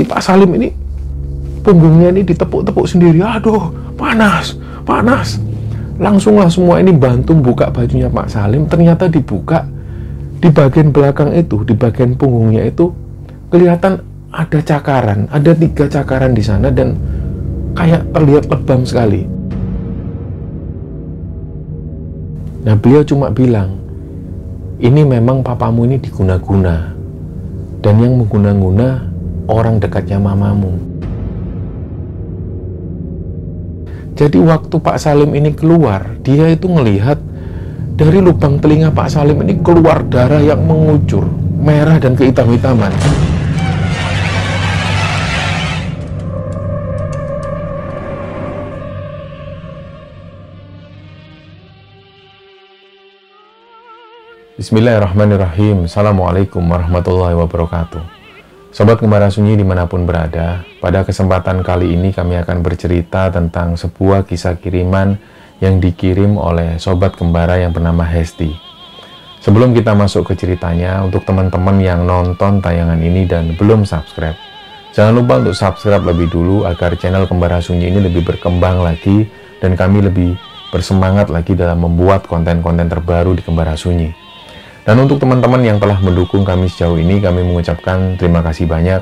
si Pak Salim ini punggungnya ini ditepuk-tepuk sendiri aduh panas panas langsunglah semua ini bantu buka bajunya Pak Salim ternyata dibuka di bagian belakang itu di bagian punggungnya itu kelihatan ada cakaran ada tiga cakaran di sana dan kayak terlihat lebam sekali nah beliau cuma bilang ini memang papamu ini diguna-guna dan yang mengguna-guna orang dekatnya mamamu. Jadi waktu Pak Salim ini keluar, dia itu ngelihat dari lubang telinga Pak Salim ini keluar darah yang mengucur, merah dan kehitam-hitaman. Bismillahirrahmanirrahim. Assalamualaikum warahmatullahi wabarakatuh. Sobat Gemara Sunyi dimanapun berada, pada kesempatan kali ini kami akan bercerita tentang sebuah kisah kiriman yang dikirim oleh Sobat Gembara yang bernama Hesti. Sebelum kita masuk ke ceritanya, untuk teman-teman yang nonton tayangan ini dan belum subscribe, jangan lupa untuk subscribe lebih dulu agar channel Gembara Sunyi ini lebih berkembang lagi dan kami lebih bersemangat lagi dalam membuat konten-konten terbaru di Gembara Sunyi. Dan untuk teman-teman yang telah mendukung kami sejauh ini, kami mengucapkan terima kasih banyak.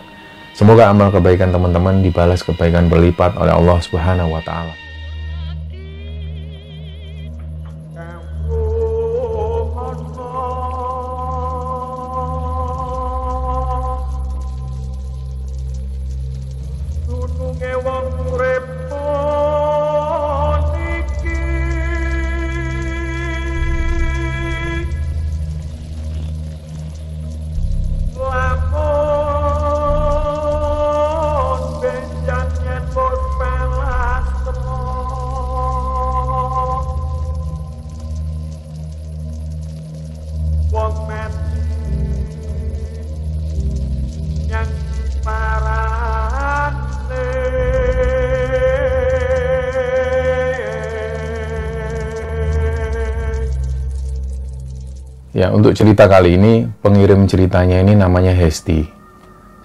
Semoga amal kebaikan teman-teman dibalas kebaikan berlipat oleh Allah Subhanahu wa taala. untuk cerita kali ini, pengirim ceritanya ini namanya Hesti.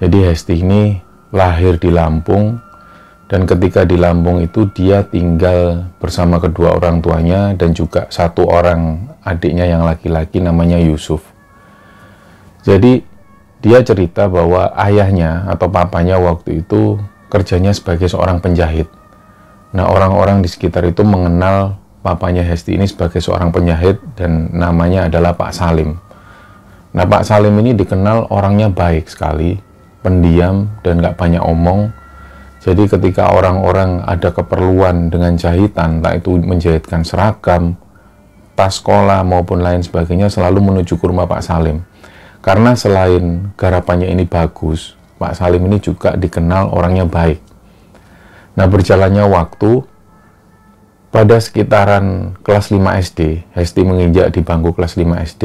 Jadi Hesti ini lahir di Lampung, dan ketika di Lampung itu dia tinggal bersama kedua orang tuanya dan juga satu orang adiknya yang laki-laki namanya Yusuf. Jadi dia cerita bahwa ayahnya atau papanya waktu itu kerjanya sebagai seorang penjahit. Nah orang-orang di sekitar itu mengenal papanya Hesti ini sebagai seorang penjahit dan namanya adalah Pak Salim. Nah Pak Salim ini dikenal orangnya baik sekali, pendiam dan gak banyak omong. Jadi ketika orang-orang ada keperluan dengan jahitan, tak itu menjahitkan seragam, tas sekolah maupun lain sebagainya selalu menuju ke rumah Pak Salim. Karena selain garapannya ini bagus, Pak Salim ini juga dikenal orangnya baik. Nah berjalannya waktu, pada sekitaran kelas 5 SD, Hesti menginjak di bangku kelas 5 SD,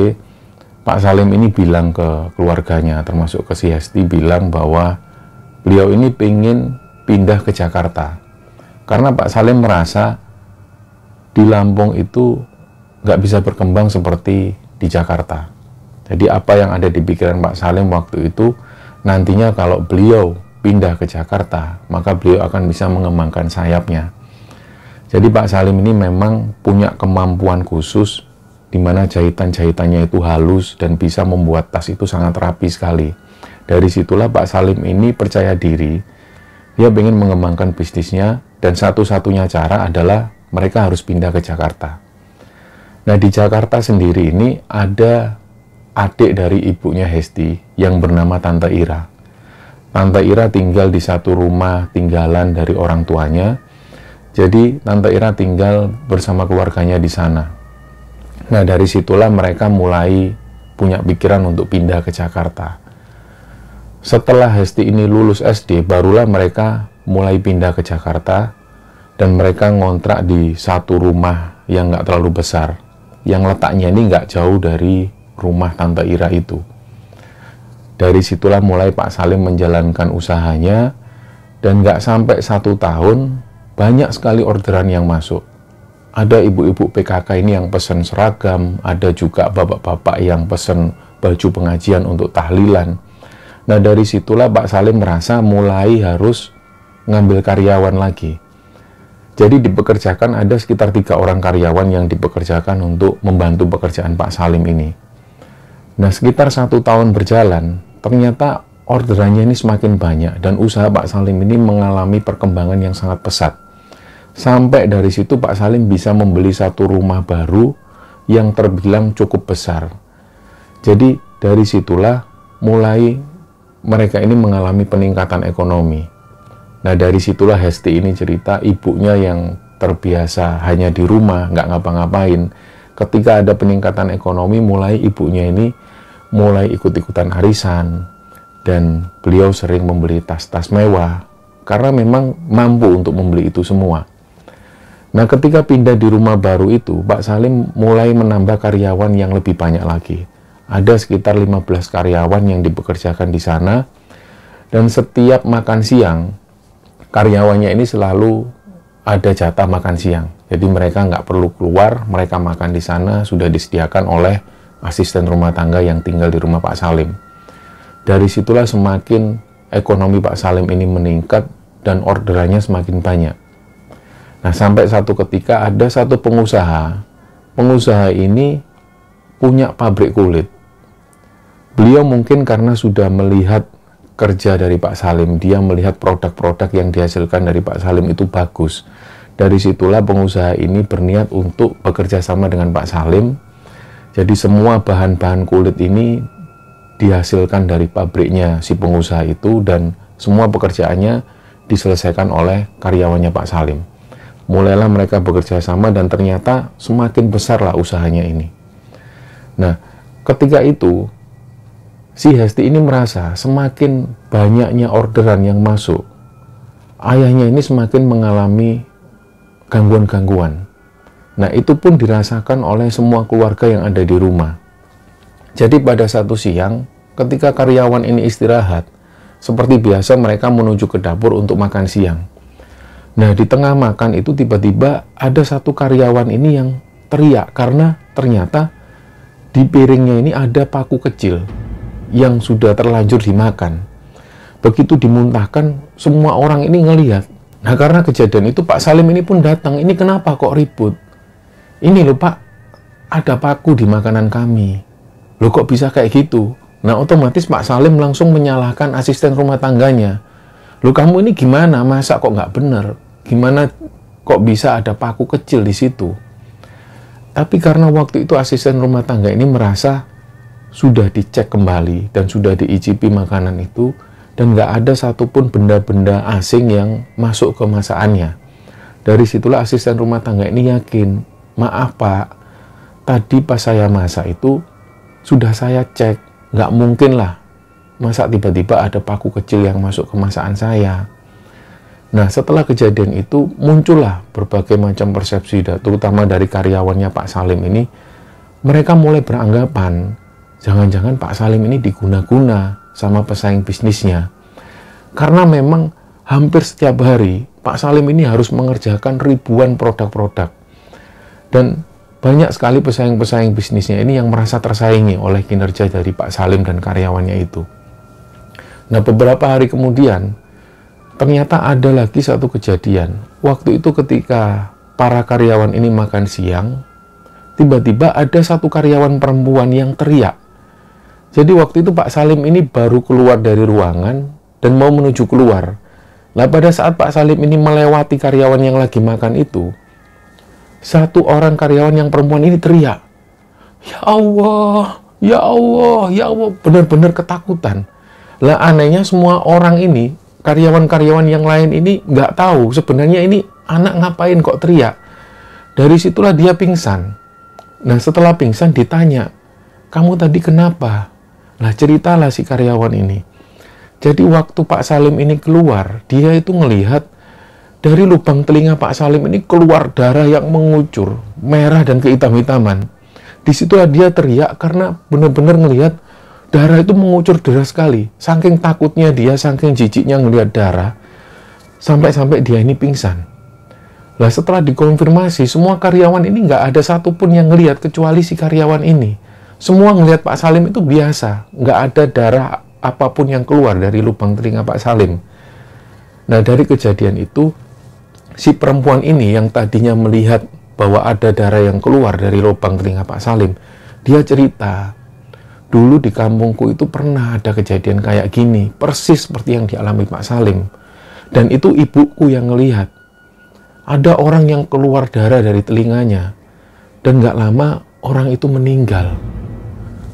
Pak Salim ini bilang ke keluarganya, termasuk ke si Hesti, bilang bahwa beliau ini ingin pindah ke Jakarta. Karena Pak Salim merasa di Lampung itu nggak bisa berkembang seperti di Jakarta. Jadi apa yang ada di pikiran Pak Salim waktu itu, nantinya kalau beliau pindah ke Jakarta, maka beliau akan bisa mengembangkan sayapnya jadi Pak Salim ini memang punya kemampuan khusus di mana jahitan-jahitannya itu halus dan bisa membuat tas itu sangat rapi sekali. Dari situlah Pak Salim ini percaya diri, dia ingin mengembangkan bisnisnya dan satu-satunya cara adalah mereka harus pindah ke Jakarta. Nah di Jakarta sendiri ini ada adik dari ibunya Hesti yang bernama Tante Ira. Tante Ira tinggal di satu rumah tinggalan dari orang tuanya, jadi Tante Ira tinggal bersama keluarganya di sana. Nah dari situlah mereka mulai punya pikiran untuk pindah ke Jakarta. Setelah Hesti ini lulus SD, barulah mereka mulai pindah ke Jakarta dan mereka ngontrak di satu rumah yang nggak terlalu besar, yang letaknya ini nggak jauh dari rumah Tante Ira itu. Dari situlah mulai Pak Salim menjalankan usahanya dan nggak sampai satu tahun banyak sekali orderan yang masuk. Ada ibu-ibu PKK ini yang pesan seragam, ada juga bapak-bapak yang pesan baju pengajian untuk tahlilan. Nah dari situlah Pak Salim merasa mulai harus ngambil karyawan lagi. Jadi dipekerjakan ada sekitar tiga orang karyawan yang dipekerjakan untuk membantu pekerjaan Pak Salim ini. Nah sekitar satu tahun berjalan, ternyata orderannya ini semakin banyak dan usaha Pak Salim ini mengalami perkembangan yang sangat pesat. Sampai dari situ Pak Salim bisa membeli satu rumah baru yang terbilang cukup besar. Jadi dari situlah mulai mereka ini mengalami peningkatan ekonomi. Nah dari situlah Hesti ini cerita ibunya yang terbiasa hanya di rumah, nggak ngapa-ngapain. Ketika ada peningkatan ekonomi, mulai ibunya ini mulai ikut-ikutan arisan. Dan beliau sering membeli tas-tas mewah, karena memang mampu untuk membeli itu semua. Nah, ketika pindah di rumah baru itu, Pak Salim mulai menambah karyawan yang lebih banyak lagi. Ada sekitar 15 karyawan yang dipekerjakan di sana. Dan setiap makan siang, karyawannya ini selalu ada jatah makan siang. Jadi mereka nggak perlu keluar, mereka makan di sana, sudah disediakan oleh asisten rumah tangga yang tinggal di rumah Pak Salim. Dari situlah semakin ekonomi Pak Salim ini meningkat dan orderannya semakin banyak Nah, sampai satu ketika ada satu pengusaha. Pengusaha ini punya pabrik kulit. Beliau mungkin karena sudah melihat kerja dari Pak Salim, dia melihat produk-produk yang dihasilkan dari Pak Salim itu bagus. Dari situlah pengusaha ini berniat untuk bekerja sama dengan Pak Salim. Jadi semua bahan-bahan kulit ini dihasilkan dari pabriknya si pengusaha itu dan semua pekerjaannya diselesaikan oleh karyawannya Pak Salim mulailah mereka bekerja sama dan ternyata semakin besarlah usahanya ini. Nah, ketika itu si Hesti ini merasa semakin banyaknya orderan yang masuk, ayahnya ini semakin mengalami gangguan-gangguan. Nah, itu pun dirasakan oleh semua keluarga yang ada di rumah. Jadi pada satu siang, ketika karyawan ini istirahat, seperti biasa mereka menuju ke dapur untuk makan siang. Nah, di tengah makan itu tiba-tiba ada satu karyawan ini yang teriak karena ternyata di piringnya ini ada paku kecil yang sudah terlanjur dimakan. Begitu dimuntahkan, semua orang ini ngelihat. Nah, karena kejadian itu Pak Salim ini pun datang. Ini kenapa kok ribut? Ini lho Pak, ada paku di makanan kami. Loh kok bisa kayak gitu? Nah, otomatis Pak Salim langsung menyalahkan asisten rumah tangganya. Loh kamu ini gimana? Masa kok nggak bener? gimana kok bisa ada paku kecil di situ. Tapi karena waktu itu asisten rumah tangga ini merasa sudah dicek kembali dan sudah diicipi makanan itu dan nggak ada satupun benda-benda asing yang masuk ke masakannya. Dari situlah asisten rumah tangga ini yakin, maaf pak, tadi pas saya masak itu sudah saya cek, nggak mungkin lah masak tiba-tiba ada paku kecil yang masuk ke masakan saya. Nah, setelah kejadian itu muncullah berbagai macam persepsi, terutama dari karyawannya Pak Salim ini. Mereka mulai beranggapan, jangan-jangan Pak Salim ini diguna-guna sama pesaing bisnisnya. Karena memang hampir setiap hari Pak Salim ini harus mengerjakan ribuan produk-produk. Dan banyak sekali pesaing-pesaing bisnisnya ini yang merasa tersaingi oleh kinerja dari Pak Salim dan karyawannya itu. Nah, beberapa hari kemudian, ternyata ada lagi satu kejadian. Waktu itu ketika para karyawan ini makan siang, tiba-tiba ada satu karyawan perempuan yang teriak. Jadi waktu itu Pak Salim ini baru keluar dari ruangan dan mau menuju keluar. Nah pada saat Pak Salim ini melewati karyawan yang lagi makan itu, satu orang karyawan yang perempuan ini teriak, Ya Allah, Ya Allah, Ya Allah, benar-benar ketakutan. Lah anehnya semua orang ini karyawan-karyawan yang lain ini nggak tahu sebenarnya ini anak ngapain kok teriak. Dari situlah dia pingsan. Nah setelah pingsan ditanya, kamu tadi kenapa? Nah ceritalah si karyawan ini. Jadi waktu Pak Salim ini keluar, dia itu melihat dari lubang telinga Pak Salim ini keluar darah yang mengucur, merah dan kehitam-hitaman. Disitulah dia teriak karena benar-benar ngelihat Darah itu mengucur deras sekali. Saking takutnya dia, saking jijiknya ngelihat darah. Sampai-sampai dia ini pingsan. Lah setelah dikonfirmasi, semua karyawan ini nggak ada satupun yang ngelihat kecuali si karyawan ini. Semua ngelihat Pak Salim itu biasa. Nggak ada darah apapun yang keluar dari lubang telinga Pak Salim. Nah dari kejadian itu, si perempuan ini yang tadinya melihat bahwa ada darah yang keluar dari lubang telinga Pak Salim, dia cerita dulu di kampungku itu pernah ada kejadian kayak gini, persis seperti yang dialami Pak Salim. Dan itu ibuku yang ngelihat. Ada orang yang keluar darah dari telinganya. Dan gak lama orang itu meninggal.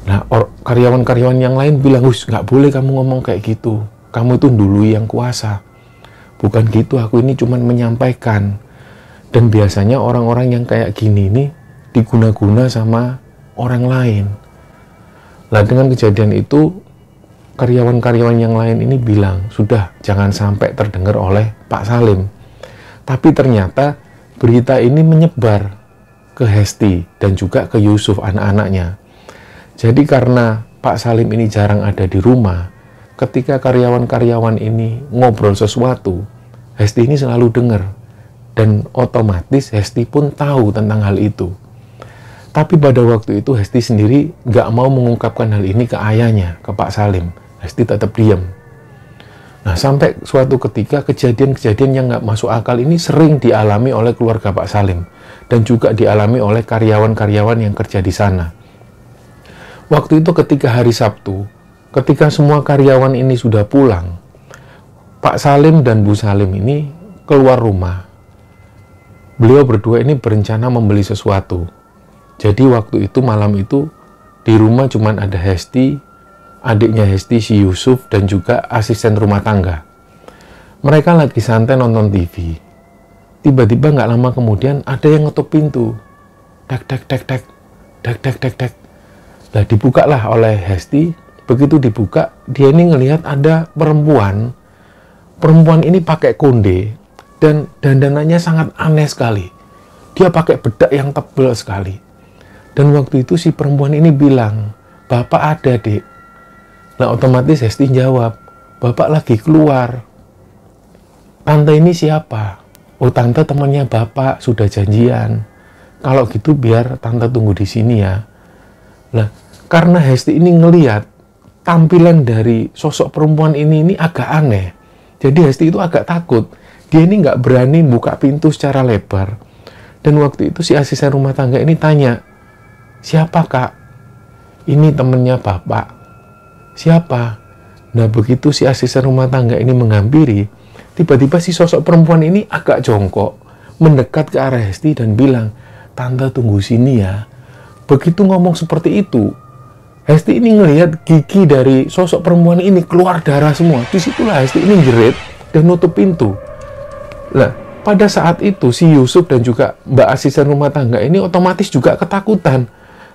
Nah, karyawan-karyawan yang lain bilang, Hus, nggak boleh kamu ngomong kayak gitu. Kamu itu dulu yang kuasa. Bukan gitu, aku ini cuman menyampaikan. Dan biasanya orang-orang yang kayak gini ini diguna-guna sama orang lain Nah dengan kejadian itu karyawan-karyawan yang lain ini bilang sudah jangan sampai terdengar oleh Pak Salim. Tapi ternyata berita ini menyebar ke Hesti dan juga ke Yusuf anak-anaknya. Jadi karena Pak Salim ini jarang ada di rumah, ketika karyawan-karyawan ini ngobrol sesuatu, Hesti ini selalu dengar dan otomatis Hesti pun tahu tentang hal itu. Tapi pada waktu itu Hesti sendiri nggak mau mengungkapkan hal ini ke ayahnya, ke Pak Salim. Hesti tetap diam. Nah sampai suatu ketika kejadian-kejadian yang nggak masuk akal ini sering dialami oleh keluarga Pak Salim dan juga dialami oleh karyawan-karyawan yang kerja di sana. Waktu itu ketika hari Sabtu, ketika semua karyawan ini sudah pulang, Pak Salim dan Bu Salim ini keluar rumah. Beliau berdua ini berencana membeli sesuatu jadi waktu itu malam itu di rumah cuma ada Hesti, adiknya Hesti si Yusuf dan juga asisten rumah tangga. Mereka lagi santai nonton TV. Tiba-tiba nggak lama kemudian ada yang ngetuk pintu. Tek tek tek tek, tek tek tek tek. Nah dibukalah oleh Hesti. Begitu dibuka, dia ini ngelihat ada perempuan. Perempuan ini pakai konde dan dandanannya sangat aneh sekali. Dia pakai bedak yang tebal sekali dan waktu itu si perempuan ini bilang, Bapak ada dek. Nah otomatis Hesti jawab, Bapak lagi keluar. Tante ini siapa? Oh tante temannya Bapak, sudah janjian. Kalau gitu biar tante tunggu di sini ya. Nah, karena Hesti ini ngeliat tampilan dari sosok perempuan ini ini agak aneh. Jadi Hesti itu agak takut. Dia ini nggak berani buka pintu secara lebar. Dan waktu itu si asisten rumah tangga ini tanya, Siapa kak? Ini temennya bapak. Siapa? Nah begitu si asisten rumah tangga ini menghampiri, tiba-tiba si sosok perempuan ini agak jongkok, mendekat ke arah Hesti dan bilang, Tante tunggu sini ya. Begitu ngomong seperti itu, Hesti ini ngelihat gigi dari sosok perempuan ini keluar darah semua. Disitulah Hesti ini jerit dan nutup pintu. Lah, pada saat itu si Yusuf dan juga Mbak asisten rumah tangga ini otomatis juga ketakutan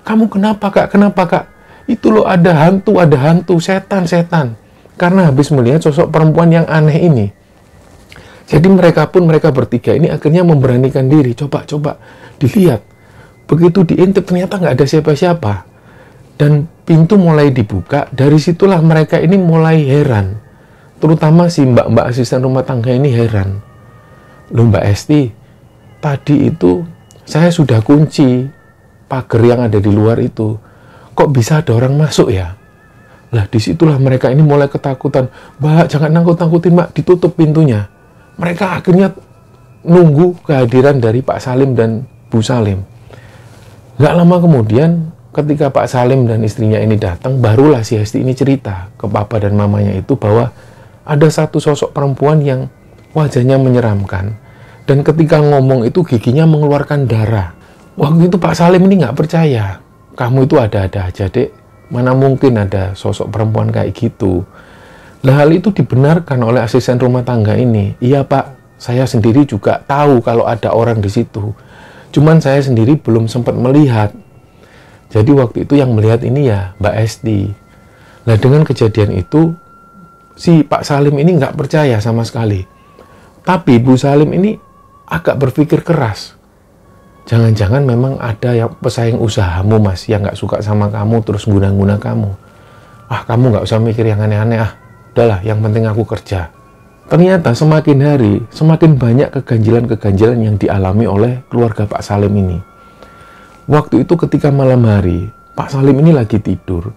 kamu kenapa kak, kenapa kak? Itu loh ada hantu, ada hantu, setan, setan. Karena habis melihat sosok perempuan yang aneh ini. Jadi mereka pun, mereka bertiga ini akhirnya memberanikan diri. Coba, coba, dilihat. Begitu diintip ternyata nggak ada siapa-siapa. Dan pintu mulai dibuka, dari situlah mereka ini mulai heran. Terutama si mbak-mbak asisten rumah tangga ini heran. Loh Mbak Esti, tadi itu saya sudah kunci pagar yang ada di luar itu. Kok bisa ada orang masuk ya? Lah disitulah mereka ini mulai ketakutan. Mbak, jangan nangkut-nangkutin, Mbak. Ditutup pintunya. Mereka akhirnya nunggu kehadiran dari Pak Salim dan Bu Salim. Gak lama kemudian, ketika Pak Salim dan istrinya ini datang, barulah si Hesti ini cerita ke papa dan mamanya itu bahwa ada satu sosok perempuan yang wajahnya menyeramkan. Dan ketika ngomong itu giginya mengeluarkan darah. Waktu itu Pak Salim ini nggak percaya. Kamu itu ada-ada aja, dek. Mana mungkin ada sosok perempuan kayak gitu. Nah, hal itu dibenarkan oleh asisten rumah tangga ini. Iya, Pak. Saya sendiri juga tahu kalau ada orang di situ. Cuman saya sendiri belum sempat melihat. Jadi waktu itu yang melihat ini ya Mbak Esti. Nah dengan kejadian itu si Pak Salim ini nggak percaya sama sekali. Tapi Bu Salim ini agak berpikir keras jangan-jangan memang ada yang pesaing usahamu mas yang nggak suka sama kamu terus guna-guna kamu ah kamu nggak usah mikir yang aneh-aneh ah udahlah yang penting aku kerja ternyata semakin hari semakin banyak keganjilan-keganjilan yang dialami oleh keluarga Pak Salim ini waktu itu ketika malam hari Pak Salim ini lagi tidur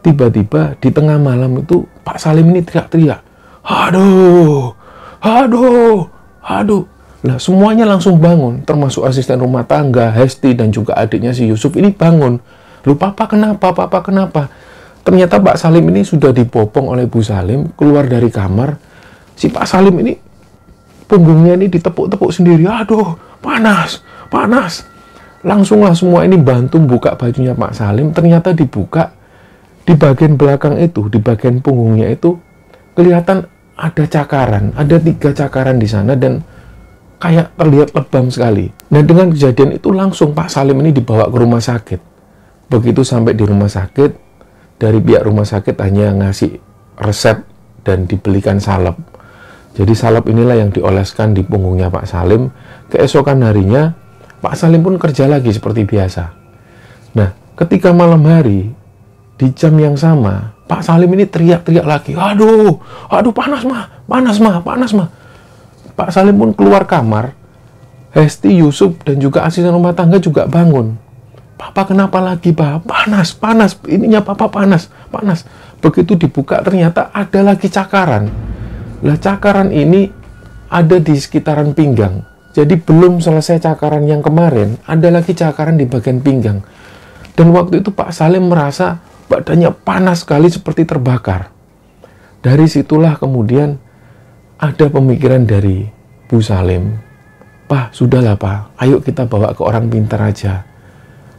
tiba-tiba di tengah malam itu Pak Salim ini teriak-teriak aduh aduh aduh Nah, semuanya langsung bangun, termasuk asisten rumah tangga, Hesti, dan juga adiknya si Yusuf ini bangun. Lu papa kenapa, papa kenapa? Ternyata Pak Salim ini sudah dipopong oleh Bu Salim, keluar dari kamar. Si Pak Salim ini, punggungnya ini ditepuk-tepuk sendiri. Aduh, panas, panas. Langsunglah semua ini bantu buka bajunya Pak Salim. Ternyata dibuka, di bagian belakang itu, di bagian punggungnya itu, kelihatan ada cakaran, ada tiga cakaran di sana, dan kayak terlihat lebam sekali. Dan dengan kejadian itu langsung Pak Salim ini dibawa ke rumah sakit. Begitu sampai di rumah sakit, dari pihak rumah sakit hanya ngasih resep dan dibelikan salep. Jadi salep inilah yang dioleskan di punggungnya Pak Salim. Keesokan harinya, Pak Salim pun kerja lagi seperti biasa. Nah, ketika malam hari, di jam yang sama, Pak Salim ini teriak-teriak lagi, aduh, aduh panas mah, panas mah, panas mah. Pak Salim pun keluar kamar. Hesti, Yusuf, dan juga asisten rumah tangga juga bangun. Papa kenapa lagi, Pak? Panas, panas. Ininya Papa panas, panas. Begitu dibuka, ternyata ada lagi cakaran. Lah, cakaran ini ada di sekitaran pinggang. Jadi belum selesai cakaran yang kemarin, ada lagi cakaran di bagian pinggang. Dan waktu itu Pak Salim merasa badannya panas sekali seperti terbakar. Dari situlah kemudian ada pemikiran dari Bu Salim, Pak, sudahlah Pak, ayo kita bawa ke orang pintar aja.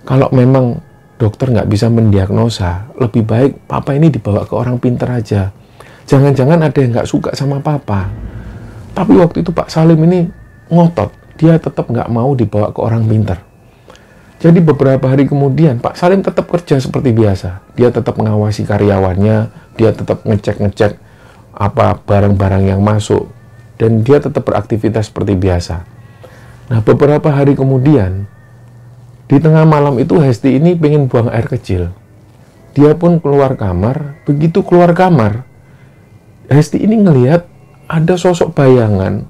Kalau memang dokter nggak bisa mendiagnosa, lebih baik papa ini dibawa ke orang pintar aja. Jangan-jangan ada yang nggak suka sama papa. Tapi waktu itu Pak Salim ini ngotot, dia tetap nggak mau dibawa ke orang pintar. Jadi beberapa hari kemudian Pak Salim tetap kerja seperti biasa. Dia tetap mengawasi karyawannya, dia tetap ngecek-ngecek apa barang-barang yang masuk dan dia tetap beraktivitas seperti biasa. Nah, beberapa hari kemudian di tengah malam itu Hesti ini pengen buang air kecil. Dia pun keluar kamar. Begitu keluar kamar, Hesti ini ngelihat ada sosok bayangan.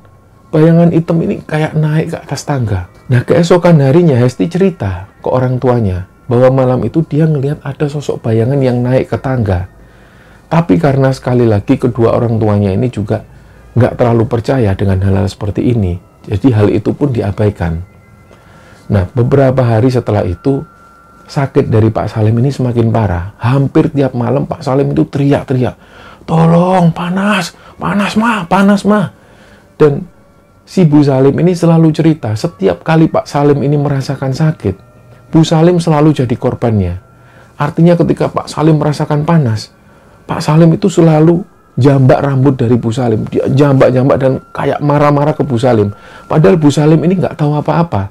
Bayangan hitam ini kayak naik ke atas tangga. Nah, keesokan harinya Hesti cerita ke orang tuanya bahwa malam itu dia ngelihat ada sosok bayangan yang naik ke tangga tapi karena sekali lagi kedua orang tuanya ini juga nggak terlalu percaya dengan hal-hal seperti ini, jadi hal itu pun diabaikan. Nah, beberapa hari setelah itu, sakit dari Pak Salim ini semakin parah. Hampir tiap malam Pak Salim itu teriak-teriak, tolong panas, panas mah, panas mah. Dan si Bu Salim ini selalu cerita, setiap kali Pak Salim ini merasakan sakit, Bu Salim selalu jadi korbannya. Artinya ketika Pak Salim merasakan panas, Pak Salim itu selalu jambak rambut dari Bu Salim. Dia jambak-jambak dan kayak marah-marah ke Bu Salim. Padahal Bu Salim ini nggak tahu apa-apa.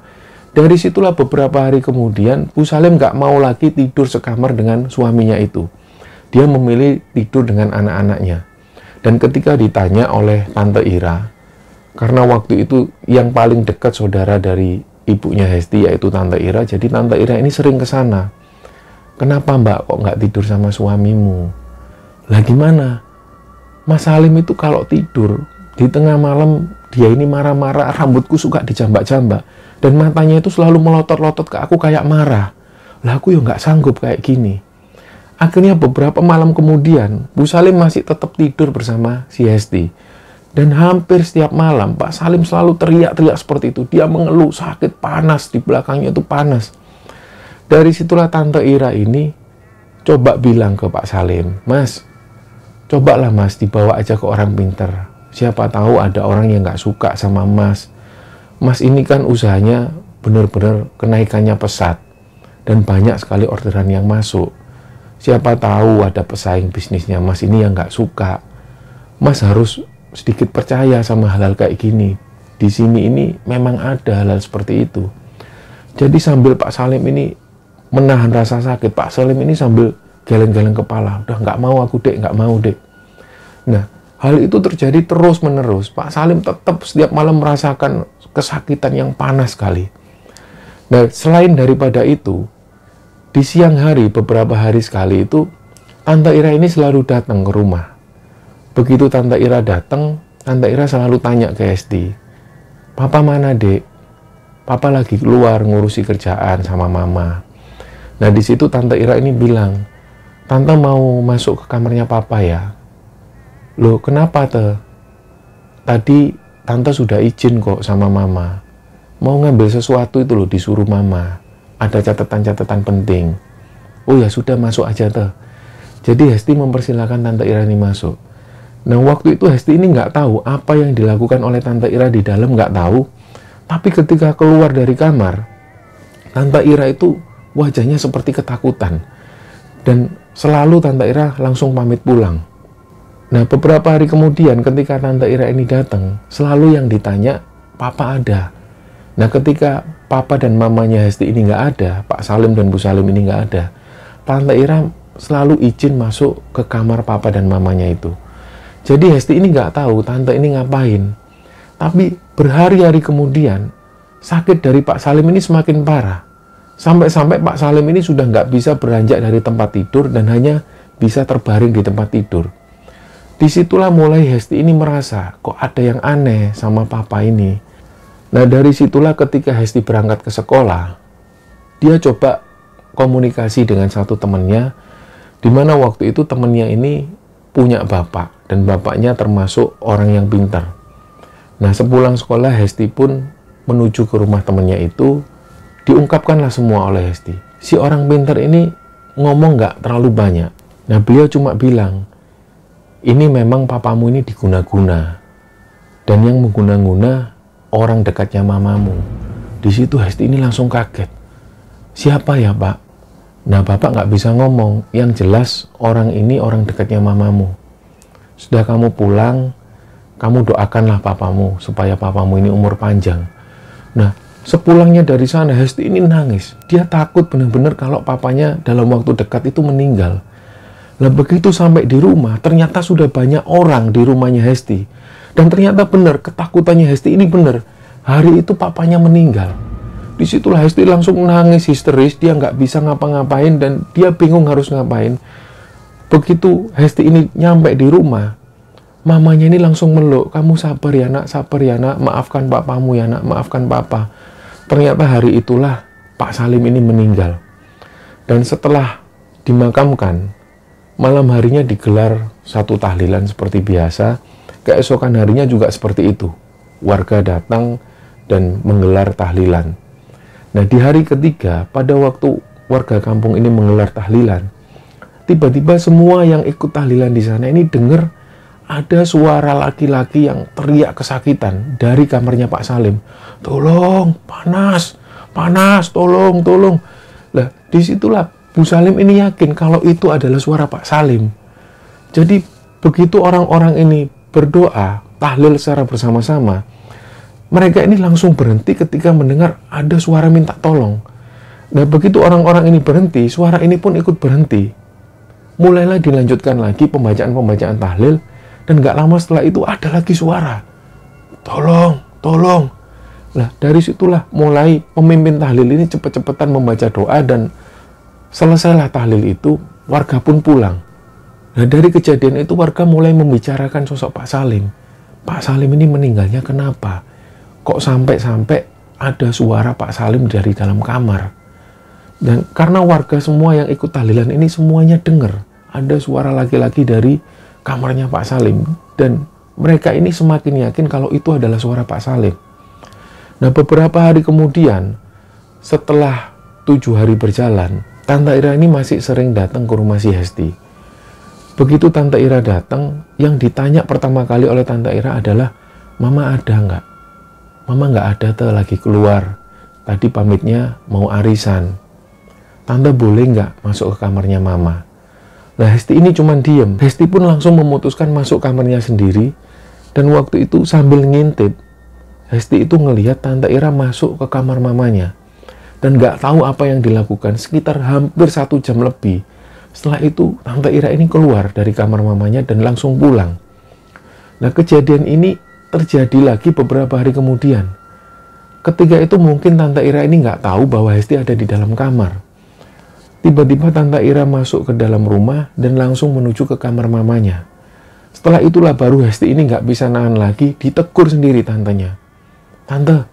Dari situlah beberapa hari kemudian, Bu Salim nggak mau lagi tidur sekamar dengan suaminya itu. Dia memilih tidur dengan anak-anaknya. Dan ketika ditanya oleh Tante Ira, karena waktu itu yang paling dekat saudara dari ibunya Hesti yaitu Tante Ira, jadi Tante Ira ini sering ke sana. Kenapa mbak kok nggak tidur sama suamimu? Lah gimana? Mas Salim itu kalau tidur di tengah malam dia ini marah-marah, rambutku suka dijambak-jambak dan matanya itu selalu melotot-lotot ke aku kayak marah. Lah aku ya nggak sanggup kayak gini. Akhirnya beberapa malam kemudian, Bu Salim masih tetap tidur bersama si Hesti. Dan hampir setiap malam, Pak Salim selalu teriak-teriak seperti itu. Dia mengeluh sakit panas, di belakangnya itu panas. Dari situlah Tante Ira ini coba bilang ke Pak Salim, Mas, cobalah mas dibawa aja ke orang pinter siapa tahu ada orang yang nggak suka sama mas mas ini kan usahanya benar-benar kenaikannya pesat dan banyak sekali orderan yang masuk siapa tahu ada pesaing bisnisnya mas ini yang nggak suka mas harus sedikit percaya sama halal kayak gini di sini ini memang ada halal seperti itu jadi sambil Pak Salim ini menahan rasa sakit Pak Salim ini sambil geleng-geleng kepala udah nggak mau aku dek nggak mau dek nah hal itu terjadi terus menerus Pak Salim tetap setiap malam merasakan kesakitan yang panas sekali nah selain daripada itu di siang hari beberapa hari sekali itu Tante Ira ini selalu datang ke rumah begitu Tante Ira datang Tante Ira selalu tanya ke Esti Papa mana dek Papa lagi keluar ngurusi kerjaan sama mama. Nah di situ Tante Ira ini bilang, Tante mau masuk ke kamarnya papa ya. Loh, kenapa te? Tadi tante sudah izin kok sama mama. Mau ngambil sesuatu itu loh disuruh mama. Ada catatan-catatan penting. Oh ya sudah masuk aja te. Jadi Hesti mempersilahkan Tante Irani masuk. Nah waktu itu Hesti ini nggak tahu apa yang dilakukan oleh Tante Ira di dalam nggak tahu. Tapi ketika keluar dari kamar, Tante Ira itu wajahnya seperti ketakutan dan selalu Tante Ira langsung pamit pulang. Nah, beberapa hari kemudian ketika Tante Ira ini datang, selalu yang ditanya, Papa ada. Nah, ketika Papa dan mamanya Hesti ini nggak ada, Pak Salim dan Bu Salim ini nggak ada, Tante Ira selalu izin masuk ke kamar Papa dan mamanya itu. Jadi Hesti ini nggak tahu Tante ini ngapain. Tapi berhari-hari kemudian, sakit dari Pak Salim ini semakin parah. Sampai-sampai Pak Salim ini sudah nggak bisa beranjak dari tempat tidur dan hanya bisa terbaring di tempat tidur. Disitulah mulai Hesti ini merasa kok ada yang aneh sama papa ini. Nah dari situlah ketika Hesti berangkat ke sekolah, dia coba komunikasi dengan satu temannya, di mana waktu itu temannya ini punya bapak dan bapaknya termasuk orang yang pintar. Nah sepulang sekolah Hesti pun menuju ke rumah temannya itu diungkapkanlah semua oleh Hesti. Si orang pintar ini ngomong nggak terlalu banyak. Nah beliau cuma bilang, ini memang papamu ini diguna-guna. Dan yang mengguna-guna orang dekatnya mamamu. Di situ Hesti ini langsung kaget. Siapa ya pak? Nah bapak nggak bisa ngomong. Yang jelas orang ini orang dekatnya mamamu. Sudah kamu pulang, kamu doakanlah papamu supaya papamu ini umur panjang. Nah Sepulangnya dari sana, Hesti ini nangis. Dia takut benar-benar kalau papanya dalam waktu dekat itu meninggal. Lah begitu sampai di rumah, ternyata sudah banyak orang di rumahnya Hesti. Dan ternyata benar, ketakutannya Hesti ini benar. Hari itu papanya meninggal. Disitulah Hesti langsung nangis histeris, dia nggak bisa ngapa-ngapain dan dia bingung harus ngapain. Begitu Hesti ini nyampe di rumah, mamanya ini langsung meluk, kamu sabar ya nak, sabar ya nak, maafkan papamu ya nak, maafkan papa Ternyata hari itulah Pak Salim ini meninggal. Dan setelah dimakamkan, malam harinya digelar satu tahlilan seperti biasa. Keesokan harinya juga seperti itu. Warga datang dan menggelar tahlilan. Nah, di hari ketiga, pada waktu warga kampung ini menggelar tahlilan, tiba-tiba semua yang ikut tahlilan di sana ini dengar ada suara laki-laki yang teriak kesakitan dari kamarnya Pak Salim. Tolong, panas, panas, tolong, tolong. Lah, disitulah Bu Salim ini yakin kalau itu adalah suara Pak Salim. Jadi, begitu orang-orang ini berdoa, tahlil secara bersama-sama, mereka ini langsung berhenti ketika mendengar ada suara minta tolong. Dan nah, begitu orang-orang ini berhenti, suara ini pun ikut berhenti. Mulailah dilanjutkan lagi pembacaan-pembacaan tahlil dan gak lama setelah itu ada lagi suara. Tolong, tolong. Nah, dari situlah mulai pemimpin tahlil ini cepat-cepatan membaca doa dan selesailah tahlil itu, warga pun pulang. Nah, dari kejadian itu warga mulai membicarakan sosok Pak Salim. Pak Salim ini meninggalnya kenapa? Kok sampai-sampai ada suara Pak Salim dari dalam kamar? Dan karena warga semua yang ikut tahlilan ini semuanya dengar ada suara laki-laki dari kamarnya Pak Salim dan mereka ini semakin yakin kalau itu adalah suara Pak Salim. Nah beberapa hari kemudian setelah tujuh hari berjalan, Tante Ira ini masih sering datang ke rumah si Hesti. Begitu Tante Ira datang, yang ditanya pertama kali oleh Tante Ira adalah, Mama ada nggak? Mama nggak ada tuh lagi keluar. Tadi pamitnya mau arisan. Tante boleh nggak masuk ke kamarnya Mama? Nah Hesti ini cuma diem. Hesti pun langsung memutuskan masuk kamarnya sendiri. Dan waktu itu sambil ngintip, Hesti itu ngelihat Tante Ira masuk ke kamar mamanya. Dan gak tahu apa yang dilakukan sekitar hampir satu jam lebih. Setelah itu Tante Ira ini keluar dari kamar mamanya dan langsung pulang. Nah kejadian ini terjadi lagi beberapa hari kemudian. ketiga itu mungkin Tante Ira ini nggak tahu bahwa Hesti ada di dalam kamar. Tiba-tiba Tante Ira masuk ke dalam rumah dan langsung menuju ke kamar mamanya. Setelah itulah baru Hesti ini nggak bisa nahan lagi, ditegur sendiri tantenya. Tante,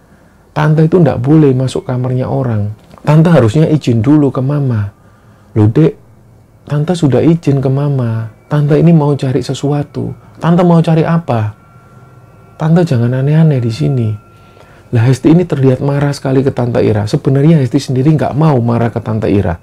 tante itu nggak boleh masuk kamarnya orang. Tante harusnya izin dulu ke mama. Loh dek, tante sudah izin ke mama. Tante ini mau cari sesuatu. Tante mau cari apa? Tante jangan aneh-aneh di sini. Lah Hesti ini terlihat marah sekali ke Tante Ira. Sebenarnya Hesti sendiri nggak mau marah ke Tante Ira.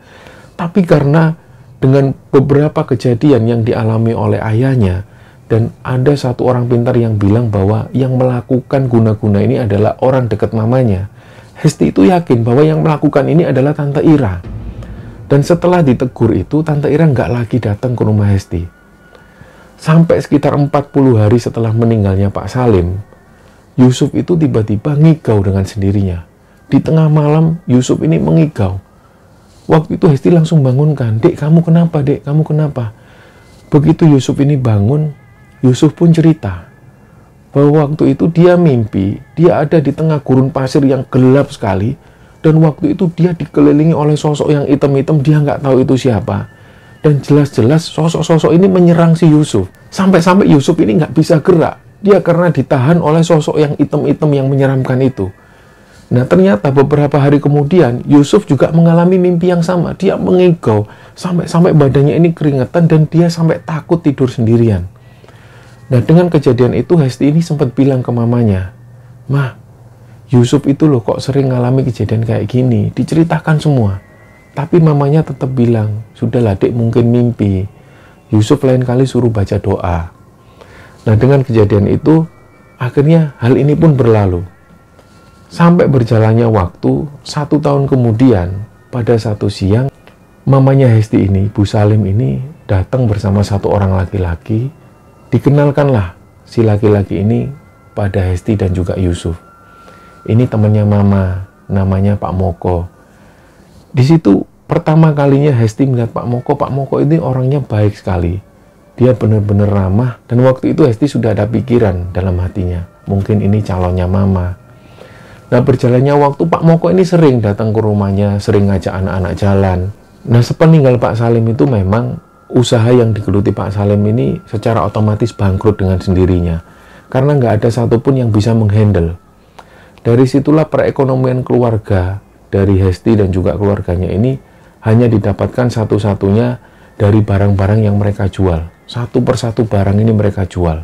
Tapi karena dengan beberapa kejadian yang dialami oleh ayahnya, dan ada satu orang pintar yang bilang bahwa yang melakukan guna-guna ini adalah orang dekat mamanya. Hesti itu yakin bahwa yang melakukan ini adalah Tante Ira. Dan setelah ditegur itu, Tante Ira nggak lagi datang ke rumah Hesti. Sampai sekitar 40 hari setelah meninggalnya Pak Salim, Yusuf itu tiba-tiba ngigau dengan sendirinya. Di tengah malam, Yusuf ini mengigau. Waktu itu Hesti langsung bangunkan, Dek kamu kenapa, Dek kamu kenapa? Begitu Yusuf ini bangun, Yusuf pun cerita bahwa waktu itu dia mimpi, dia ada di tengah gurun pasir yang gelap sekali, dan waktu itu dia dikelilingi oleh sosok yang hitam-hitam, dia nggak tahu itu siapa. Dan jelas-jelas sosok-sosok ini menyerang si Yusuf. Sampai-sampai Yusuf ini nggak bisa gerak. Dia karena ditahan oleh sosok yang hitam-hitam yang menyeramkan itu. Nah ternyata beberapa hari kemudian Yusuf juga mengalami mimpi yang sama. Dia mengigau sampai sampai badannya ini keringetan dan dia sampai takut tidur sendirian. Nah dengan kejadian itu Hesti ini sempat bilang ke mamanya, Mah, Yusuf itu loh kok sering ngalami kejadian kayak gini. Diceritakan semua. Tapi mamanya tetap bilang, sudahlah dek mungkin mimpi. Yusuf lain kali suruh baca doa. Nah dengan kejadian itu, akhirnya hal ini pun berlalu. Sampai berjalannya waktu, satu tahun kemudian, pada satu siang, mamanya Hesti ini, Bu Salim ini, datang bersama satu orang laki-laki. Dikenalkanlah si laki-laki ini pada Hesti dan juga Yusuf. Ini temannya mama, namanya Pak Moko. Di situ pertama kalinya Hesti melihat Pak Moko, Pak Moko ini orangnya baik sekali. Dia benar-benar ramah dan waktu itu Hesti sudah ada pikiran dalam hatinya. Mungkin ini calonnya mama Nah berjalannya waktu Pak Moko ini sering datang ke rumahnya, sering ngajak anak-anak jalan. Nah sepeninggal Pak Salim itu memang usaha yang digeluti Pak Salim ini secara otomatis bangkrut dengan sendirinya. Karena nggak ada satupun yang bisa menghandle. Dari situlah perekonomian keluarga dari Hesti dan juga keluarganya ini hanya didapatkan satu-satunya dari barang-barang yang mereka jual. Satu persatu barang ini mereka jual.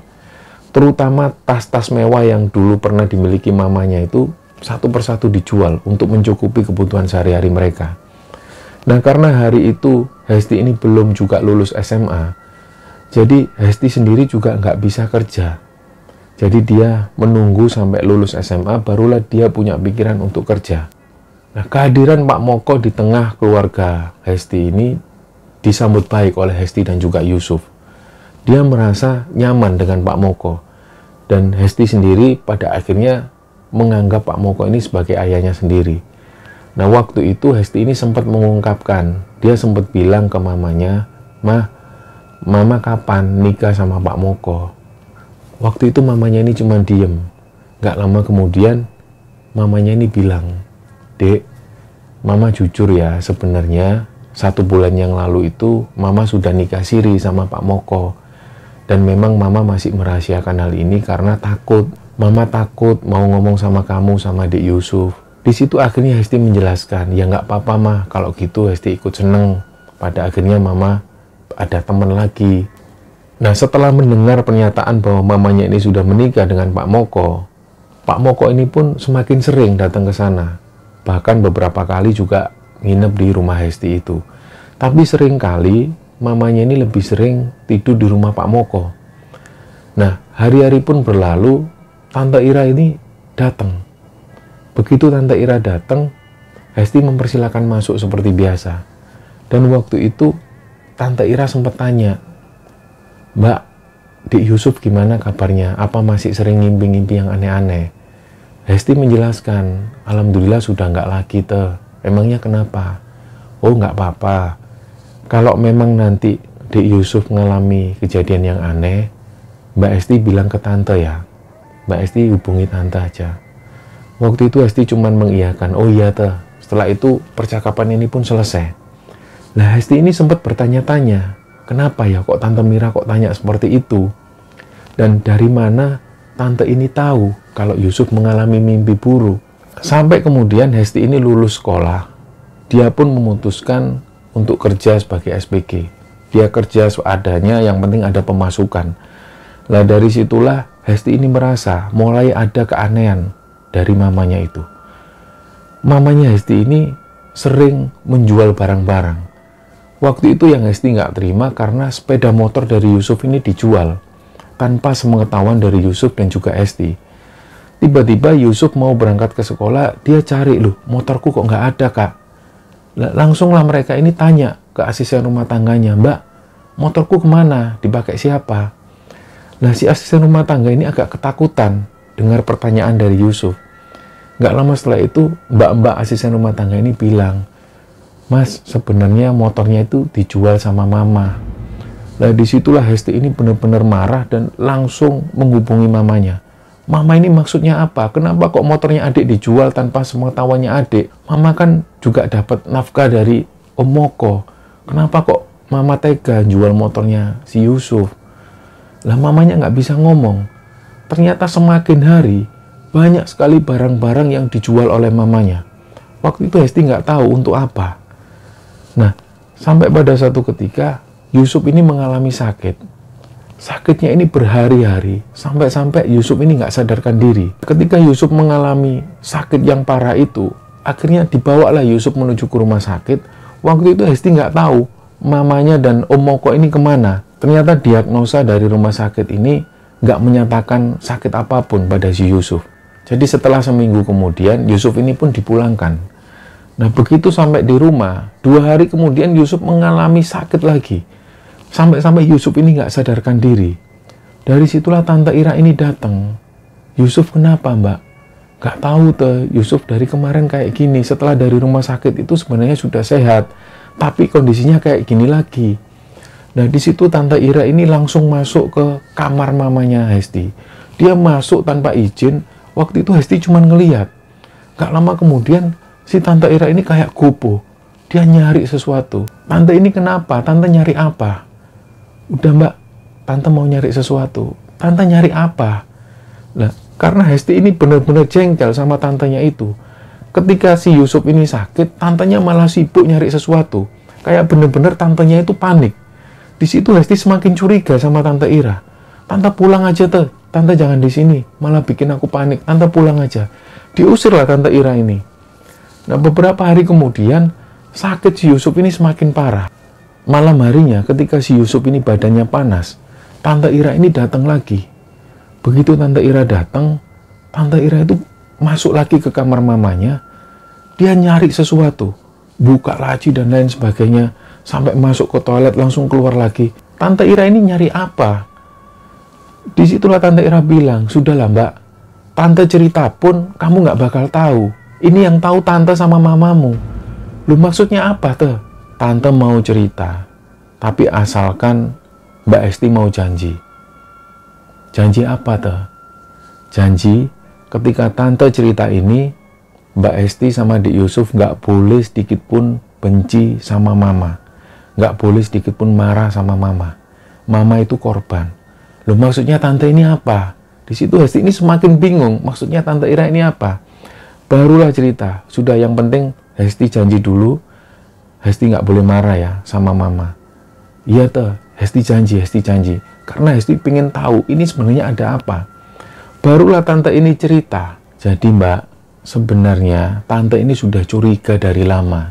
Terutama tas-tas mewah yang dulu pernah dimiliki mamanya itu satu persatu dijual untuk mencukupi kebutuhan sehari-hari mereka. Nah karena hari itu Hesti ini belum juga lulus SMA, jadi Hesti sendiri juga nggak bisa kerja. Jadi dia menunggu sampai lulus SMA barulah dia punya pikiran untuk kerja. Nah kehadiran Pak Moko di tengah keluarga Hesti ini disambut baik oleh Hesti dan juga Yusuf. Dia merasa nyaman dengan Pak Moko dan Hesti sendiri pada akhirnya menganggap Pak Moko ini sebagai ayahnya sendiri. Nah, waktu itu Hesti ini sempat mengungkapkan, dia sempat bilang ke mamanya, ma, mama kapan nikah sama Pak Moko?" Waktu itu mamanya ini cuma diem. Gak lama kemudian, mamanya ini bilang, Dek, mama jujur ya, sebenarnya satu bulan yang lalu itu mama sudah nikah siri sama Pak Moko. Dan memang mama masih merahasiakan hal ini karena takut Mama takut mau ngomong sama kamu sama Dek Yusuf. Di situ akhirnya Hesti menjelaskan, ya nggak apa-apa mah, kalau gitu Hesti ikut seneng. Pada akhirnya Mama ada teman lagi. Nah setelah mendengar pernyataan bahwa mamanya ini sudah menikah dengan Pak Moko, Pak Moko ini pun semakin sering datang ke sana. Bahkan beberapa kali juga nginep di rumah Hesti itu. Tapi sering kali mamanya ini lebih sering tidur di rumah Pak Moko. Nah hari-hari pun berlalu, Tante Ira ini datang. Begitu Tante Ira datang, Hesti mempersilahkan masuk seperti biasa. Dan waktu itu Tante Ira sempat tanya, Mbak, Di Yusuf gimana kabarnya? Apa masih sering ngimpi-ngimpi yang aneh-aneh? Hesti menjelaskan, Alhamdulillah sudah nggak lagi te. Emangnya kenapa? Oh nggak apa-apa. Kalau memang nanti Di Yusuf mengalami kejadian yang aneh, Mbak Esti bilang ke Tante ya, Mbak Esti hubungi tante aja. Waktu itu Esti cuma mengiyakan, oh iya teh. Setelah itu percakapan ini pun selesai. Nah Esti ini sempat bertanya-tanya, kenapa ya kok tante Mira kok tanya seperti itu? Dan dari mana tante ini tahu kalau Yusuf mengalami mimpi buruk? Sampai kemudian Hesti ini lulus sekolah, dia pun memutuskan untuk kerja sebagai SPG. Dia kerja seadanya, yang penting ada pemasukan. Nah dari situlah Hesti ini merasa mulai ada keanehan dari mamanya itu. Mamanya Hesti ini sering menjual barang-barang. Waktu itu yang Hesti nggak terima karena sepeda motor dari Yusuf ini dijual tanpa sepengetahuan dari Yusuf dan juga Hesti. Tiba-tiba Yusuf mau berangkat ke sekolah, dia cari loh, motorku kok nggak ada kak. Langsunglah mereka ini tanya ke asisten rumah tangganya, Mbak, motorku kemana? Dipakai siapa? Nah si asisten rumah tangga ini agak ketakutan dengar pertanyaan dari Yusuf. Gak lama setelah itu mbak-mbak asisten rumah tangga ini bilang, Mas sebenarnya motornya itu dijual sama mama. Nah disitulah Hesti ini benar-benar marah dan langsung menghubungi mamanya. Mama ini maksudnya apa? Kenapa kok motornya adik dijual tanpa sepengetahuannya adik? Mama kan juga dapat nafkah dari Omoko. Kenapa kok mama tega jual motornya si Yusuf? Lah mamanya nggak bisa ngomong. Ternyata semakin hari banyak sekali barang-barang yang dijual oleh mamanya. Waktu itu Hesti nggak tahu untuk apa. Nah, sampai pada satu ketika Yusuf ini mengalami sakit. Sakitnya ini berhari-hari, sampai-sampai Yusuf ini nggak sadarkan diri. Ketika Yusuf mengalami sakit yang parah itu, akhirnya dibawalah Yusuf menuju ke rumah sakit. Waktu itu Hesti nggak tahu mamanya dan Om Moko ini kemana. Ternyata diagnosa dari rumah sakit ini nggak menyatakan sakit apapun pada si Yusuf. Jadi setelah seminggu kemudian Yusuf ini pun dipulangkan. Nah begitu sampai di rumah, dua hari kemudian Yusuf mengalami sakit lagi. Sampai-sampai Yusuf ini nggak sadarkan diri. Dari situlah Tante Ira ini datang. Yusuf kenapa mbak? Gak tahu tuh Yusuf dari kemarin kayak gini. Setelah dari rumah sakit itu sebenarnya sudah sehat. Tapi kondisinya kayak gini lagi Nah, di situ Tante Ira ini langsung masuk ke kamar mamanya Hesti. Dia masuk tanpa izin. Waktu itu Hesti cuma ngeliat. Gak lama kemudian, si Tante Ira ini kayak kupu. Dia nyari sesuatu. Tante ini kenapa? Tante nyari apa? Udah mbak, Tante mau nyari sesuatu. Tante nyari apa? Nah, karena Hesti ini benar-benar jengkel sama tantenya itu. Ketika si Yusuf ini sakit, tantenya malah sibuk nyari sesuatu. Kayak bener-bener tantenya itu panik di situ Lesti semakin curiga sama Tante Ira. Tante pulang aja tuh, Tante jangan di sini, malah bikin aku panik. Tante pulang aja. Diusirlah Tante Ira ini. Nah, beberapa hari kemudian, sakit si Yusuf ini semakin parah. Malam harinya ketika si Yusuf ini badannya panas, Tante Ira ini datang lagi. Begitu Tante Ira datang, Tante Ira itu masuk lagi ke kamar mamanya. Dia nyari sesuatu, buka laci dan lain sebagainya sampai masuk ke toilet langsung keluar lagi. Tante Ira ini nyari apa? Disitulah Tante Ira bilang, sudahlah mbak, Tante cerita pun kamu nggak bakal tahu. Ini yang tahu Tante sama mamamu. Lu maksudnya apa tuh? Tante mau cerita, tapi asalkan Mbak Esti mau janji. Janji apa tuh? Janji ketika Tante cerita ini, Mbak Esti sama Dik Yusuf nggak boleh sedikit pun benci sama Mama nggak boleh sedikit pun marah sama mama. Mama itu korban. Loh maksudnya tante ini apa? Di situ Hesti ini semakin bingung. Maksudnya tante Ira ini apa? Barulah cerita. Sudah yang penting Hesti janji dulu. Hesti nggak boleh marah ya sama mama. Iya teh. Hesti janji, Hesti janji. Karena Hesti pengen tahu ini sebenarnya ada apa. Barulah tante ini cerita. Jadi mbak, sebenarnya tante ini sudah curiga dari lama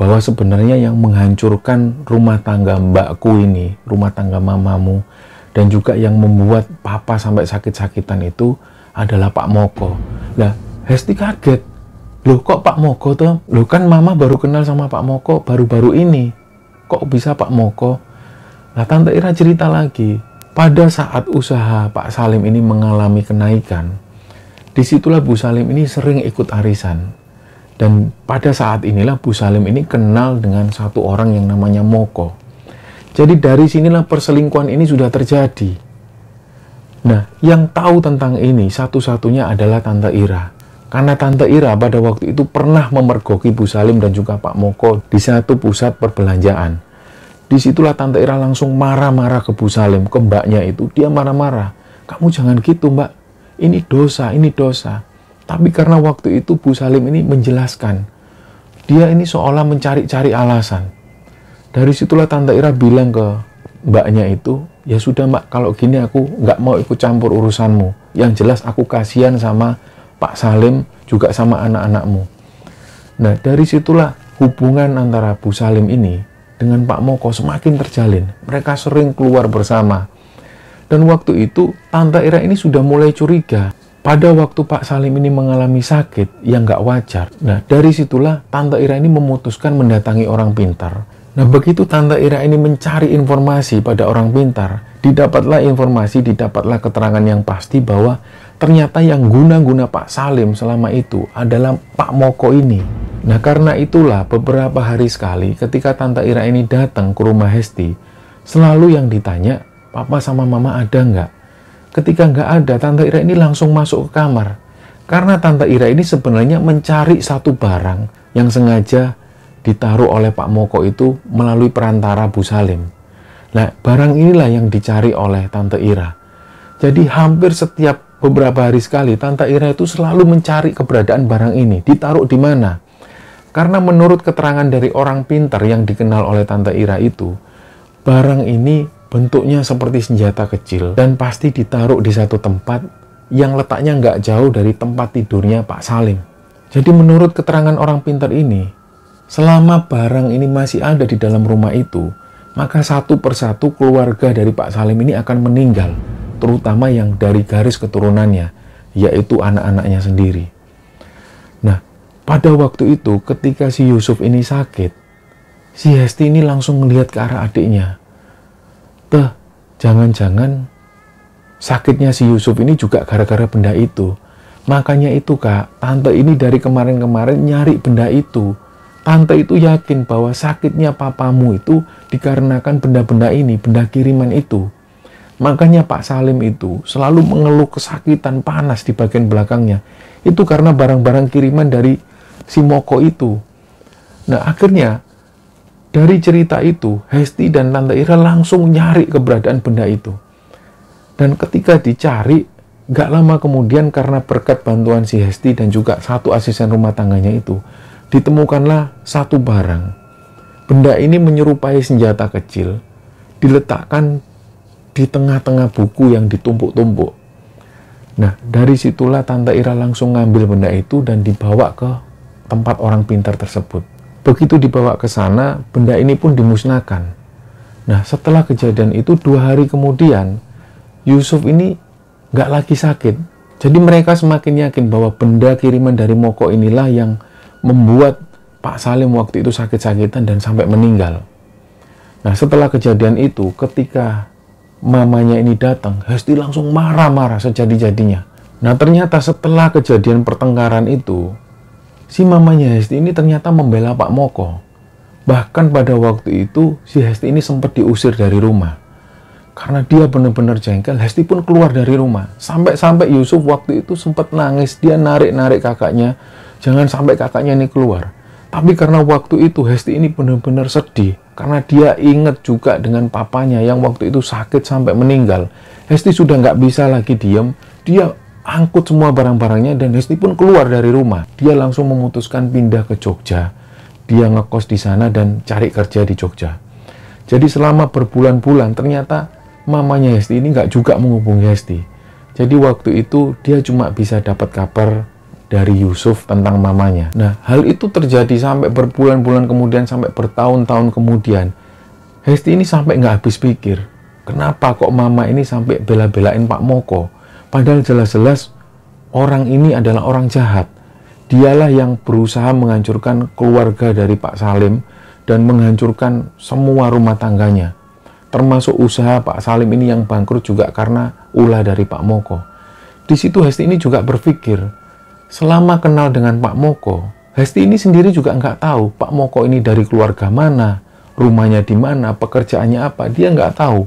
bahwa sebenarnya yang menghancurkan rumah tangga mbakku ini, rumah tangga mamamu, dan juga yang membuat papa sampai sakit-sakitan itu adalah Pak Moko. Nah, Hesti kaget. Loh kok Pak Moko tuh? Loh kan mama baru kenal sama Pak Moko baru-baru ini. Kok bisa Pak Moko? Nah, Tante Ira cerita lagi. Pada saat usaha Pak Salim ini mengalami kenaikan, disitulah Bu Salim ini sering ikut arisan dan pada saat inilah Bu Salim ini kenal dengan satu orang yang namanya Moko. Jadi dari sinilah perselingkuhan ini sudah terjadi. Nah, yang tahu tentang ini satu-satunya adalah Tante Ira. Karena Tante Ira pada waktu itu pernah memergoki Bu Salim dan juga Pak Moko di satu pusat perbelanjaan. Disitulah Tante Ira langsung marah-marah ke Bu Salim, ke mbaknya itu. Dia marah-marah. Kamu jangan gitu mbak, ini dosa, ini dosa. Tapi karena waktu itu Bu Salim ini menjelaskan, dia ini seolah mencari-cari alasan. Dari situlah Tante Ira bilang ke mbaknya itu, ya sudah mbak, kalau gini aku nggak mau ikut campur urusanmu. Yang jelas aku kasihan sama Pak Salim, juga sama anak-anakmu. Nah, dari situlah hubungan antara Bu Salim ini dengan Pak Moko semakin terjalin. Mereka sering keluar bersama. Dan waktu itu, Tante Ira ini sudah mulai curiga pada waktu Pak Salim ini mengalami sakit yang nggak wajar, nah dari situlah Tante Ira ini memutuskan mendatangi orang pintar. Nah begitu Tante Ira ini mencari informasi pada orang pintar, didapatlah informasi, didapatlah keterangan yang pasti bahwa ternyata yang guna-guna Pak Salim selama itu adalah Pak Moko ini. Nah karena itulah beberapa hari sekali ketika Tante Ira ini datang ke rumah Hesti, selalu yang ditanya, Papa sama Mama ada nggak? Ketika nggak ada, Tante Ira ini langsung masuk ke kamar. Karena Tante Ira ini sebenarnya mencari satu barang yang sengaja ditaruh oleh Pak Moko itu melalui perantara Bu Salim. Nah, barang inilah yang dicari oleh Tante Ira. Jadi hampir setiap beberapa hari sekali Tante Ira itu selalu mencari keberadaan barang ini, ditaruh di mana. Karena menurut keterangan dari orang pintar yang dikenal oleh Tante Ira itu, barang ini bentuknya seperti senjata kecil dan pasti ditaruh di satu tempat yang letaknya nggak jauh dari tempat tidurnya Pak Salim. Jadi menurut keterangan orang pintar ini, selama barang ini masih ada di dalam rumah itu, maka satu persatu keluarga dari Pak Salim ini akan meninggal, terutama yang dari garis keturunannya, yaitu anak-anaknya sendiri. Nah, pada waktu itu ketika si Yusuf ini sakit, si Hesti ini langsung melihat ke arah adiknya, Teh, jangan-jangan sakitnya si Yusuf ini juga gara-gara benda itu. Makanya itu kak, tante ini dari kemarin-kemarin nyari benda itu. Tante itu yakin bahwa sakitnya papamu itu dikarenakan benda-benda ini, benda kiriman itu. Makanya Pak Salim itu selalu mengeluh kesakitan panas di bagian belakangnya. Itu karena barang-barang kiriman dari si Moko itu. Nah akhirnya dari cerita itu, Hesti dan Tante Ira langsung nyari keberadaan benda itu. Dan ketika dicari, gak lama kemudian karena berkat bantuan si Hesti dan juga satu asisten rumah tangganya itu, ditemukanlah satu barang. Benda ini menyerupai senjata kecil, diletakkan di tengah-tengah buku yang ditumpuk-tumpuk. Nah, dari situlah Tante Ira langsung ngambil benda itu dan dibawa ke tempat orang pintar tersebut begitu dibawa ke sana, benda ini pun dimusnahkan. Nah, setelah kejadian itu dua hari kemudian, Yusuf ini nggak lagi sakit. Jadi mereka semakin yakin bahwa benda kiriman dari Moko inilah yang membuat Pak Salim waktu itu sakit-sakitan dan sampai meninggal. Nah, setelah kejadian itu, ketika mamanya ini datang, Hesti langsung marah-marah sejadi-jadinya. Nah, ternyata setelah kejadian pertengkaran itu, si mamanya Hesti ini ternyata membela Pak Moko. Bahkan pada waktu itu si Hesti ini sempat diusir dari rumah. Karena dia benar-benar jengkel, Hesti pun keluar dari rumah. Sampai-sampai Yusuf waktu itu sempat nangis, dia narik-narik kakaknya. Jangan sampai kakaknya ini keluar. Tapi karena waktu itu Hesti ini benar-benar sedih karena dia ingat juga dengan papanya yang waktu itu sakit sampai meninggal. Hesti sudah nggak bisa lagi diem. Dia angkut semua barang-barangnya dan Hesti pun keluar dari rumah. Dia langsung memutuskan pindah ke Jogja. Dia ngekos di sana dan cari kerja di Jogja. Jadi selama berbulan-bulan ternyata mamanya Hesti ini nggak juga menghubungi Hesti. Jadi waktu itu dia cuma bisa dapat kabar dari Yusuf tentang mamanya. Nah, hal itu terjadi sampai berbulan-bulan kemudian, sampai bertahun-tahun kemudian. Hesti ini sampai nggak habis pikir. Kenapa kok mama ini sampai bela-belain Pak Moko? Padahal jelas-jelas orang ini adalah orang jahat. Dialah yang berusaha menghancurkan keluarga dari Pak Salim dan menghancurkan semua rumah tangganya. Termasuk usaha Pak Salim ini yang bangkrut juga karena ulah dari Pak Moko. Di situ Hesti ini juga berpikir, selama kenal dengan Pak Moko, Hesti ini sendiri juga nggak tahu Pak Moko ini dari keluarga mana, rumahnya di mana, pekerjaannya apa, dia nggak tahu.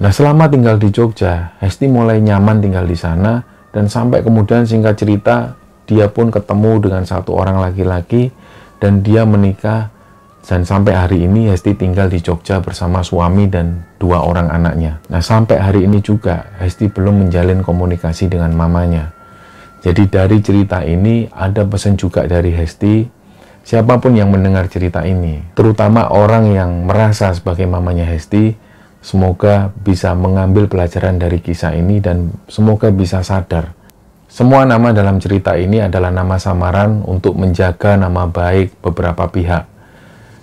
Nah selama tinggal di Jogja, Hesti mulai nyaman tinggal di sana dan sampai kemudian singkat cerita dia pun ketemu dengan satu orang laki-laki dan dia menikah dan sampai hari ini Hesti tinggal di Jogja bersama suami dan dua orang anaknya. Nah sampai hari ini juga Hesti belum menjalin komunikasi dengan mamanya. Jadi dari cerita ini ada pesan juga dari Hesti siapapun yang mendengar cerita ini, terutama orang yang merasa sebagai mamanya Hesti, Semoga bisa mengambil pelajaran dari kisah ini dan semoga bisa sadar. Semua nama dalam cerita ini adalah nama samaran untuk menjaga nama baik beberapa pihak.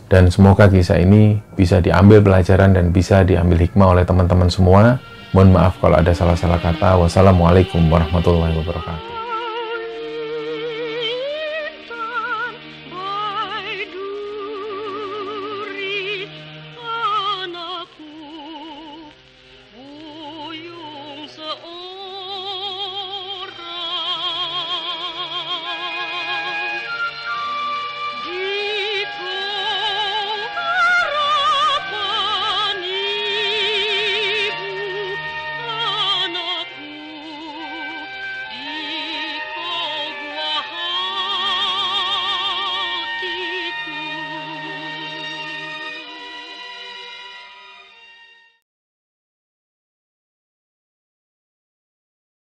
Dan semoga kisah ini bisa diambil pelajaran dan bisa diambil hikmah oleh teman-teman semua. Mohon maaf kalau ada salah-salah kata. Wassalamualaikum warahmatullahi wabarakatuh.